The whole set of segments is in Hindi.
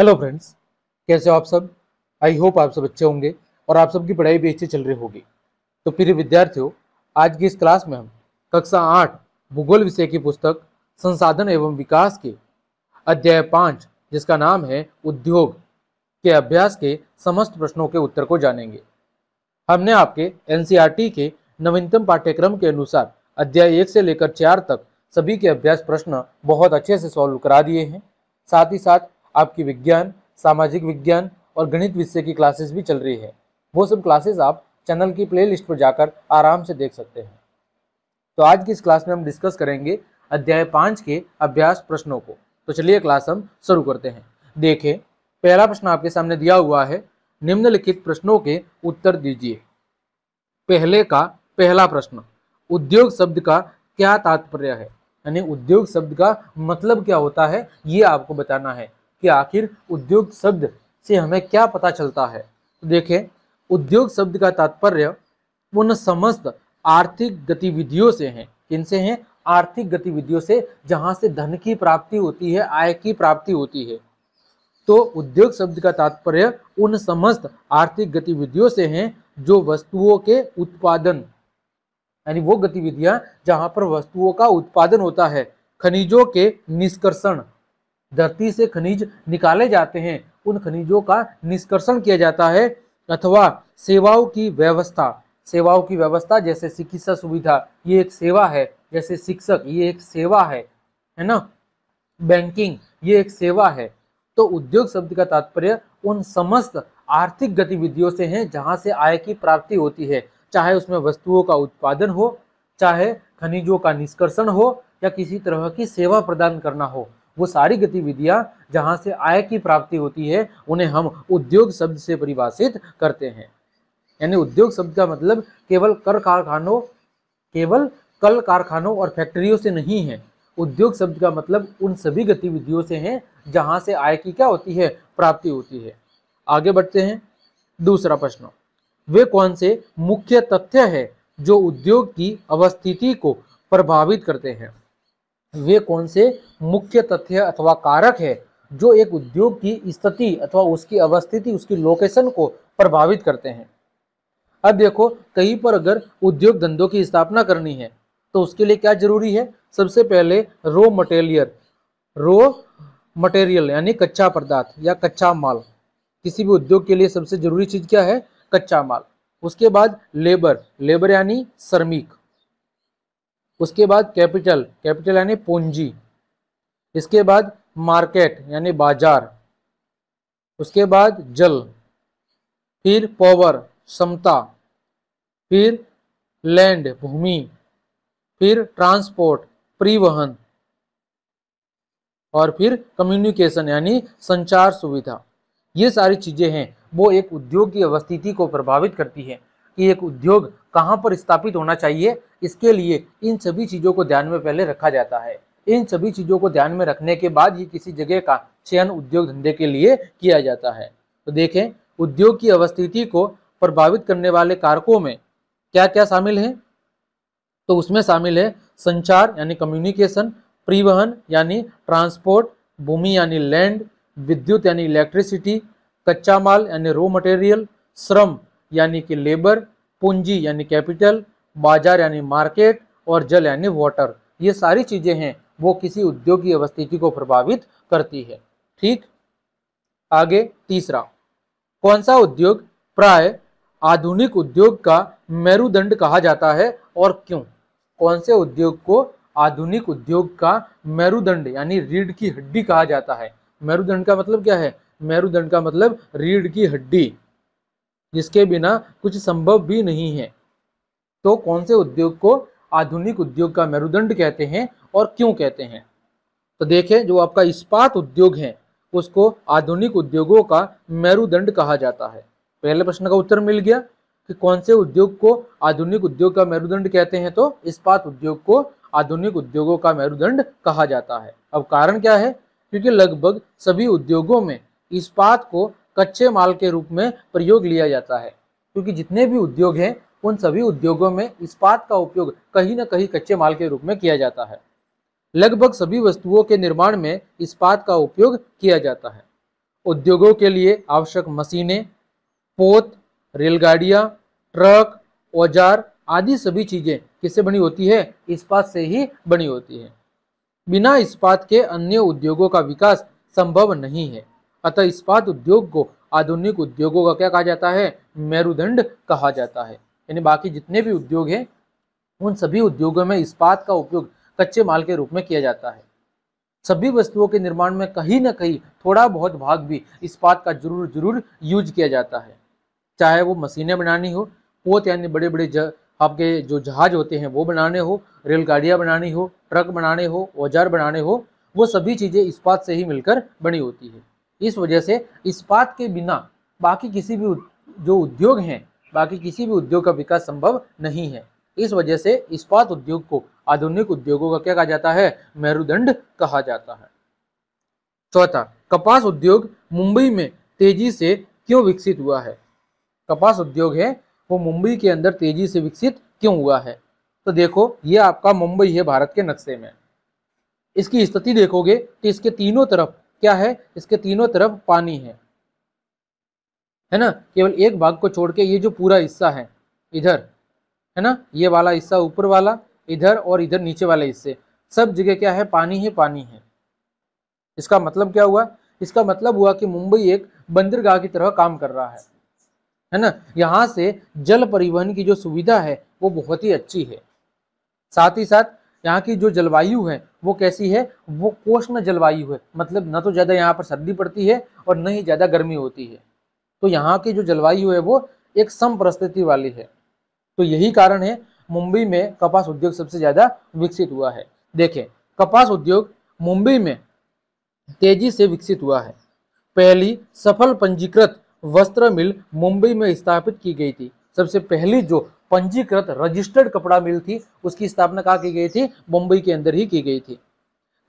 हेलो फ्रेंड्स कैसे हो आप सब आई होप आप सब अच्छे होंगे और आप सबकी पढ़ाई भी अच्छी चल रही होगी तो फिर विद्यार्थियों आज की इस क्लास में हम कक्षा आठ भूगोल विषय की पुस्तक संसाधन एवं विकास के अध्याय पाँच जिसका नाम है उद्योग के अभ्यास के समस्त प्रश्नों के उत्तर को जानेंगे हमने आपके एन e के नवीनतम पाठ्यक्रम के अनुसार अध्याय एक से लेकर चार तक सभी के अभ्यास प्रश्न बहुत अच्छे से सॉल्व करा दिए हैं साथ ही साथ आपकी विज्ञान सामाजिक विज्ञान और गणित विषय की क्लासेस भी चल रही है वो सब क्लासेस आप चैनल की प्लेलिस्ट पर जाकर आराम से देख सकते हैं तो आज की इस क्लास में हम डिस्कस करेंगे अध्याय पाँच के अभ्यास प्रश्नों को तो चलिए क्लास हम शुरू करते हैं देखें पहला प्रश्न आपके सामने दिया हुआ है निम्नलिखित प्रश्नों के उत्तर दीजिए पहले का पहला प्रश्न उद्योग शब्द का क्या तात्पर्य है यानी उद्योग शब्द का मतलब क्या होता है ये आपको बताना है कि आखिर उद्योग शब्द से हमें क्या पता चलता है तो देखें उद्योग शब्द का तात्पर्य उन समस्त आर्थिक गतिविधियों से हैं किनसे है आर्थिक गतिविधियों से जहां से धन की प्राप्ति होती है आय की प्राप्ति होती है तो उद्योग शब्द का तात्पर्य उन समस्त आर्थिक गतिविधियों से है जो वस्तुओं के उत्पादन यानी वो गतिविधियां जहां पर वस्तुओं का उत्पादन होता है खनिजों के निष्कर्षण धरती से खनिज निकाले जाते हैं उन खनिजों का निष्कर्षण किया जाता है अथवा सेवाओं की व्यवस्था सेवाओं की व्यवस्था जैसे चिकित्सा सुविधा ये एक सेवा है जैसे शिक्षक ये एक सेवा है है ना बैंकिंग ये एक सेवा है तो उद्योग शब्द का तात्पर्य उन समस्त आर्थिक गतिविधियों से है जहाँ से आय की प्राप्ति होती है चाहे उसमें वस्तुओं का उत्पादन हो चाहे खनिजों का निष्कर्षण हो या किसी तरह की सेवा प्रदान करना हो वो सारी गतिविधियां जहां से आय की प्राप्ति होती है उन्हें हम उद्योग शब्द से परिभाषित करते हैं यानी उद्योग शब्द का मतलब केवल कर कारखानों केवल कल कारखानों और फैक्ट्रियों से नहीं है उद्योग शब्द का मतलब उन सभी गतिविधियों से है जहां से आय की क्या होती है प्राप्ति होती है आगे बढ़ते हैं दूसरा प्रश्न वे कौन से मुख्य तथ्य है जो उद्योग की अवस्थिति को प्रभावित करते हैं वे कौन से मुख्य तथ्य अथवा कारक है जो एक उद्योग की स्थिति अथवा उसकी अवस्थिति उसकी लोकेशन को प्रभावित करते हैं अब देखो कहीं पर अगर उद्योग धंधों की स्थापना करनी है तो उसके लिए क्या जरूरी है सबसे पहले रो मटेरियल रो मटेरियल यानी कच्चा पदार्थ या कच्चा माल किसी भी उद्योग के लिए सबसे जरूरी चीज़ क्या है कच्चा माल उसके बाद लेबर लेबर यानी श्रमिक उसके बाद कैपिटल कैपिटल यानी पूंजी इसके बाद मार्केट यानी बाजार उसके बाद जल फिर पावर क्षमता फिर लैंड भूमि फिर ट्रांसपोर्ट परिवहन और फिर कम्युनिकेशन यानी संचार सुविधा ये सारी चीज़ें हैं वो एक उद्योग की अवस्थिति को प्रभावित करती है कि एक उद्योग कहाँ पर स्थापित होना चाहिए इसके लिए इन सभी चीज़ों को ध्यान में पहले रखा जाता है इन सभी चीज़ों को ध्यान में रखने के बाद ही किसी जगह का चयन उद्योग धंधे के लिए किया जाता है तो देखें उद्योग की अवस्थिति को प्रभावित करने वाले कारकों में क्या क्या शामिल है तो उसमें शामिल है संचार यानी कम्युनिकेशन परिवहन यानी ट्रांसपोर्ट भूमि यानी लैंड विद्युत यानी इलेक्ट्रिसिटी कच्चा माल यानी रॉ मटेरियल श्रम यानी कि लेबर पूंजी यानी कैपिटल बाजार यानी मार्केट और जल यानी वाटर ये सारी चीजें हैं वो किसी उद्योग की अवस्थिति को प्रभावित करती है ठीक आगे तीसरा कौन सा उद्योग प्राय आधुनिक उद्योग का मेरुदंड कहा जाता है और क्यों कौन से उद्योग को आधुनिक उद्योग का मेरुदंड यानी रीढ़ की हड्डी कहा जाता है मेरुदंड का मतलब क्या है मेरुदंड का मतलब रीढ़ की हड्डी जिसके बिना कुछ संभव भी नहीं है तो कौन से उद्योग को आधुनिक उद्योग का मेरुदंड कहते हैं और क्यों कहते हैं तो देखें जो आपका इस्पात उद्योग है उसको आधुनिक उद्योगों का मेरुदंड कहा जाता है पहले प्रश्न का उत्तर मिल गया कि कौन से उद्योग को आधुनिक उद्योग का मेरुदंड कहते हैं तो इस्पात उद्योग को आधुनिक उद्योगों का मेरुदंड कहा जाता है अब कारण क्या है क्योंकि लगभग सभी उद्योगों में इस्पात को कच्चे माल के रूप में प्रयोग लिया जाता है क्योंकि जितने भी उद्योग हैं उन सभी उद्योगों में इस्पात का उपयोग कहीं ना कहीं कच्चे माल के रूप में किया जाता है लगभग सभी वस्तुओं के निर्माण में इस्पात का उपयोग किया जाता है उद्योगों के लिए आवश्यक मशीनें पोत रेलगाड़ियाँ ट्रक औजार आदि सभी चीज़ें किससे बनी होती है इस्पात से ही बनी होती है बिना इस्पात के अन्य उद्योगों का विकास संभव नहीं है अतः इस्पात उद्योग को आधुनिक उद्योगों का क्या कहा जाता है मेरुदंड कहा जाता है यानी बाकी जितने भी उद्योग हैं उन सभी उद्योगों में इस्पात का उपयोग कच्चे माल के रूप में किया जाता है सभी वस्तुओं के निर्माण में कहीं ना कहीं थोड़ा बहुत भाग भी इस्पात का जरूर जरूर यूज किया जाता है चाहे वो मशीनें बनानी हो पोत यानी बड़े बड़े ज आपके जो जहाज होते हैं वो बनाने हो रेलगाड़ियाँ बनानी हो ट्रक बनाने हो औजार बनाने हो वो सभी चीज़ें इस्पात से ही मिलकर बनी होती है इस वजह से इस्पात के बिना बाकी किसी भी जो उद्योग हैं बाकी किसी भी उद्योग का विकास संभव नहीं है इस वजह से इस्पात उद्योग को आधुनिक उद्योगों का क्या कहा जाता है मेरुदंड कहा जाता है चौथा कपास उद्योग मुंबई में तेजी से क्यों विकसित हुआ है कपास उद्योग है वो मुंबई के अंदर तेजी से विकसित क्यों हुआ है तो देखो ये आपका मुंबई है भारत के नक्शे में इसकी स्थिति देखोगे तो इसके तीनों तरफ क्या है इसके तीनों तरफ पानी है है ना केवल एक भाग को छोड़ के ये जो पूरा हिस्सा है इधर है ना ये वाला हिस्सा ऊपर वाला इधर और इधर नीचे वाले हिस्से सब जगह क्या है पानी है पानी है इसका मतलब क्या हुआ इसका मतलब हुआ कि मुंबई एक बंदरगाह की तरह काम कर रहा है है ना यहाँ से जल परिवहन की जो सुविधा है वो बहुत ही अच्छी है साथ ही साथ यहाँ की जो जलवायु है वो कैसी है वो कोष्ण जलवायु है मतलब ना तो ज़्यादा यहाँ पर सर्दी पड़ती है और न ही ज़्यादा गर्मी होती है तो यहाँ की जो जलवायु है वो एक सम परिस्थिति वाली है तो यही कारण है मुंबई में कपास उद्योग सबसे ज़्यादा विकसित हुआ है देखें कपास उद्योग मुंबई में तेजी से विकसित हुआ है पहली सफल पंजीकृत वस्त्र मिल मुंबई में स्थापित की गई थी सबसे पहली जो पंजीकृत रजिस्टर्ड कपड़ा मिल थी उसकी स्थापना कहा की गई थी मुंबई के अंदर ही की गई थी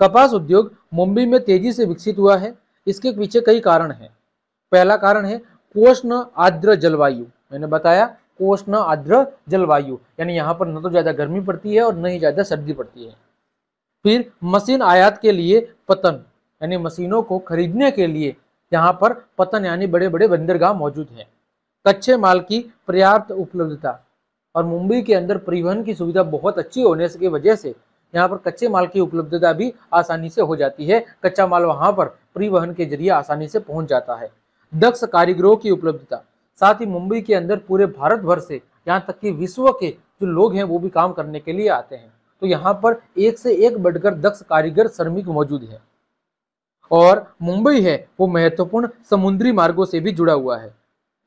कपास उद्योग मुंबई में तेजी से विकसित हुआ है इसके पीछे कई कारण हैं पहला कारण है कोष्ण आर्द्र जलवायु मैंने बताया कोष्ण आर्द्र जलवायु यानी यहाँ पर न तो ज़्यादा गर्मी पड़ती है और न ही ज़्यादा सर्दी पड़ती है फिर मशीन आयात के लिए पतन यानी मशीनों को खरीदने के लिए यहाँ पर पतन यानी बड़े बड़े बंदरगाह मौजूद हैं कच्चे माल की पर्याप्त उपलब्धता और मुंबई के अंदर परिवहन की सुविधा बहुत अच्छी होने की वजह से यहाँ पर कच्चे माल की उपलब्धता भी आसानी से हो जाती है कच्चा माल वहाँ पर परिवहन के जरिए आसानी से पहुँच जाता है दक्ष कारीगरों की उपलब्धता साथ ही मुंबई के अंदर पूरे भारत भर से यहाँ तक कि विश्व के जो लोग हैं वो भी काम करने के लिए आते हैं तो यहाँ पर एक से एक बढ़कर दक्ष कारीगर श्रमिक मौजूद है और मुंबई है वो महत्वपूर्ण समुद्री मार्गों से भी जुड़ा हुआ है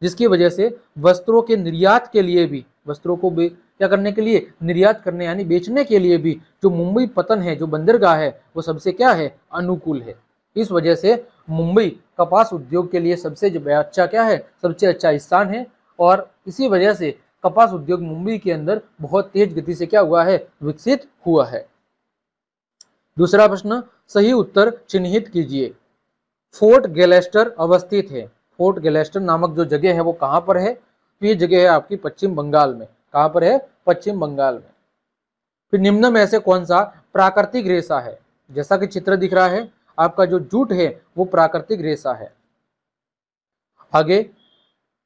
जिसकी वजह से वस्त्रों के निर्यात के लिए भी वस्त्रों को भी क्या करने के लिए निर्यात करने यानी बेचने के लिए भी जो मुंबई पतन है जो बंदरगाह है वो सबसे क्या है अनुकूल है इस वजह से मुंबई कपास उद्योग के लिए सबसे अच्छा क्या है सबसे अच्छा स्थान है और इसी वजह से कपास उद्योग मुंबई के अंदर बहुत तेज गति से क्या हुआ है विकसित हुआ है दूसरा प्रश्न सही उत्तर चिन्हित कीजिए फोर्ट गैलेस्टर अवस्थित है फोर्ट गैलेस्टर नामक जो जगह है वो कहां पर है तो ये जगह है आपकी पश्चिम बंगाल में कहां पर है पश्चिम बंगाल में फिर निम्न में से कौन सा प्राकृतिक रेसा है जैसा कि चित्र दिख रहा है आपका जो जूट है वो प्राकृतिक रेशा है आगे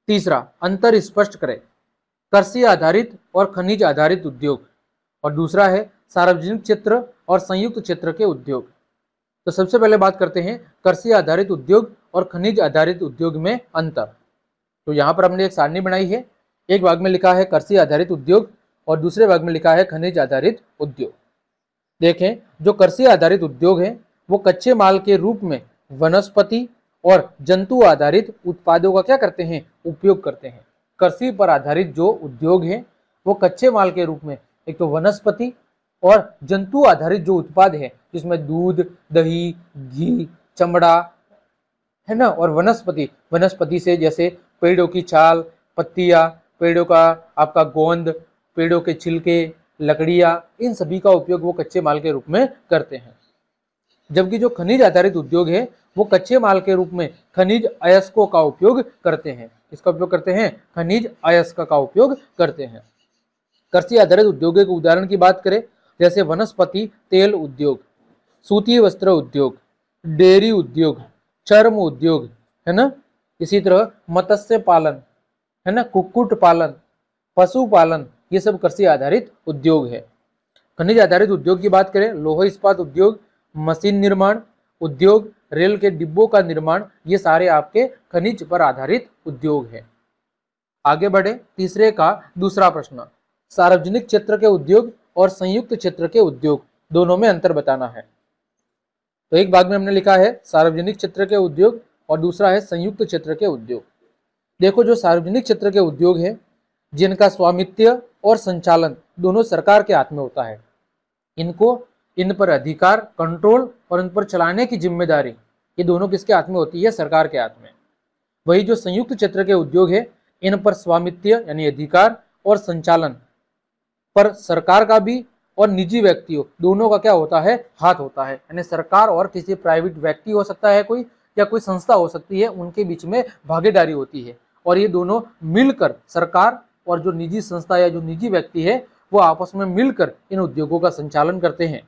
तीसरा अंतर स्पष्ट करें कृषि आधारित और खनिज आधारित उद्योग और दूसरा है सार्वजनिक क्षेत्र और संयुक्त क्षेत्र के उद्योग तो सबसे पहले बात करते हैं कृषि आधारित उद्योग और खनिज आधारित उद्योग में अंतर तो यहाँ पर हमने एक सारणी बनाई है एक भाग में लिखा है कृषि आधारित उद्योग और दूसरे भाग में लिखा है खनिज आधारित उद्योग देखें जो कृषि आधारित उद्योग है वो कच्चे माल के रूप में वनस्पति और जंतु आधारित उत्पादों का क्या करते हैं उपयोग करते हैं कृषि पर आधारित जो उद्योग है वो कच्चे माल के रूप में एक तो वनस्पति और जंतु आधारित जो उत्पाद है जिसमें दूध दही घी चमड़ा है ना और वनस्पति वनस्पति से जैसे पेड़ों की छाल पत्तिया पेड़ों का आपका गोंद पेड़ों के छिलके लकड़ियाँ इन सभी का उपयोग वो कच्चे माल के रूप में करते हैं जबकि जो खनिज आधारित उद्योग है वो कच्चे माल के रूप में खनिज अयस्कों का उपयोग करते हैं इसका उपयोग करते हैं खनिज अयस्क का उपयोग करते हैं कृषि आधारित उद्योग के उदाहरण की बात करें जैसे वनस्पति तेल उद्योग सूती वस्त्र उद्योग डेयरी उद्योग चर्म उद्योग है ना इसी तरह मत्स्य पालन है ना कुक्कुट पालन पशु पालन ये सब कृषि आधारित उद्योग है खनिज आधारित उद्योग की बात करें लोह इस्पात उद्योग मशीन निर्माण उद्योग रेल के डिब्बों का निर्माण ये सारे आपके खनिज पर आधारित उद्योग है आगे बढ़े तीसरे का दूसरा प्रश्न सार्वजनिक क्षेत्र के उद्योग और संयुक्त क्षेत्र के उद्योग दोनों में अंतर बताना है तो एक भाग में हमने लिखा है सार्वजनिक क्षेत्र के उद्योग और दूसरा है संयुक्त क्षेत्र के उद्योग देखो जो सार्वजनिक क्षेत्र के उद्योग है जिनका स्वामित्व और संचालन दोनों सरकार के हाथ में होता है इनको इन पर अधिकार कंट्रोल और इन पर चलाने की जिम्मेदारी ये दोनों किसके हाथ में होती है सरकार के हाथ में वही जो संयुक्त क्षेत्र के उद्योग है इन पर स्वामित्व यानी अधिकार और संचालन पर सरकार का भी और निजी व्यक्तियों दोनों का क्या होता है हाथ होता है यानी सरकार और किसी प्राइवेट व्यक्ति हो सकता है कोई या कोई संस्था हो सकती है उनके बीच में भागीदारी होती है और ये दोनों मिलकर सरकार और जो निजी संस्था या जो निजी व्यक्ति है वो आपस में मिलकर इन उद्योगों का संचालन करते हैं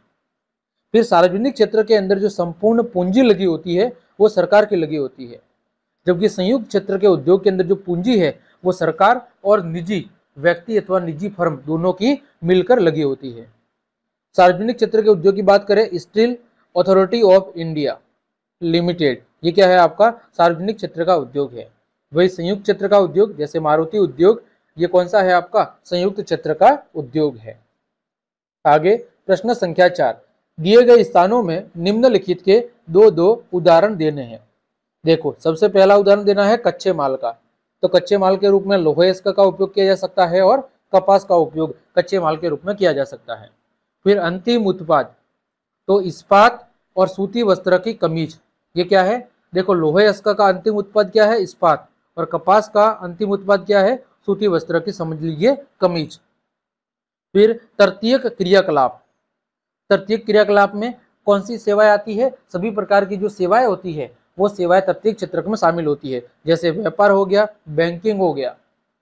फिर सार्वजनिक क्षेत्र के अंदर जो संपूर्ण पूंजी लगी होती है वो सरकार की लगी होती है जबकि संयुक्त क्षेत्र के उद्योग के अंदर जो पूंजी है वो सरकार और निजी व्यक्ति अथवा निजी फर्म दोनों की मिलकर लगी होती है सार्वजनिक क्षेत्र के उद्योग की बात करें steel authority of India limited ये क्या है आपका सार्वजनिक क्षेत्र का उद्योग है वही संयुक्त क्षेत्र का उद्योग जैसे मारुति उद्योग ये कौन सा है आपका संयुक्त क्षेत्र का उद्योग है आगे प्रश्न संख्या चार दिए गए स्थानों में निम्नलिखित के दो दो उदाहरण देने हैं देखो सबसे पहला उदाहरण देना है कच्चे माल का तो कच्चे माल के रूप में लोहे का उपयोग किया जा सकता है और कपास का उपयोग कच्चे माल के रूप में किया जा सकता है फिर अंतिम उत्पाद तो इस्पात और सूती वस्त्र की कमीज ये क्या है देखो लोहे अस्का का अंतिम उत्पाद क्या है इस्पात और कपास का अंतिम उत्पाद क्या है सूती वस्त्र की समझ लीजिए कमीज फिर तृतीय क्रियाकलाप तृतीय क्रियाकलाप में कौन सी सेवाएं आती है सभी प्रकार की जो सेवाएं होती है वो सेवाएं तृतीय क्षेत्र में शामिल होती है जैसे व्यापार हो गया बैंकिंग हो गया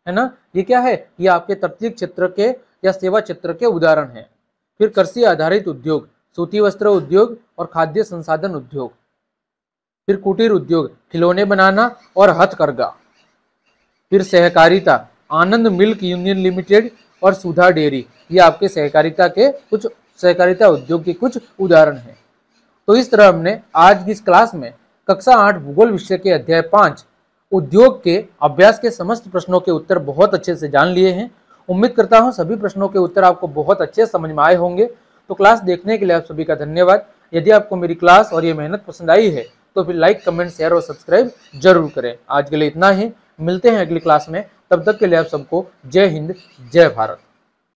है ना ये क्या है ये आपके तृतीय क्षेत्र के या सेवा क्षेत्र के उदाहरण है फिर कृषि आधारित उद्योग सूती वस्त्र उद्योग और खाद्य संसाधन उद्योग फिर कुटीर उद्योग खिलौने बनाना और हथकरघा फिर सहकारिता आनंद मिल्क यूनियन लिमिटेड और सुधा डेयरी ये आपके सहकारिता के कुछ सहकारिता उद्योग के कुछ उदाहरण हैं तो इस तरह हमने आज की इस क्लास में कक्षा आठ भूगोल विषय के अध्याय पाँच उद्योग के अभ्यास के समस्त प्रश्नों के उत्तर बहुत अच्छे से जान लिए हैं उम्मीद करता हूँ सभी प्रश्नों के उत्तर आपको बहुत अच्छे समझ में आए होंगे तो क्लास देखने के लिए आप सभी का धन्यवाद यदि आपको मेरी क्लास और ये मेहनत पसंद आई है तो फिर लाइक कमेंट शेयर और सब्सक्राइब जरूर करें आज के लिए इतना ही मिलते हैं अगली क्लास में तब तक के लिए आप सबको जय हिंद जय भारत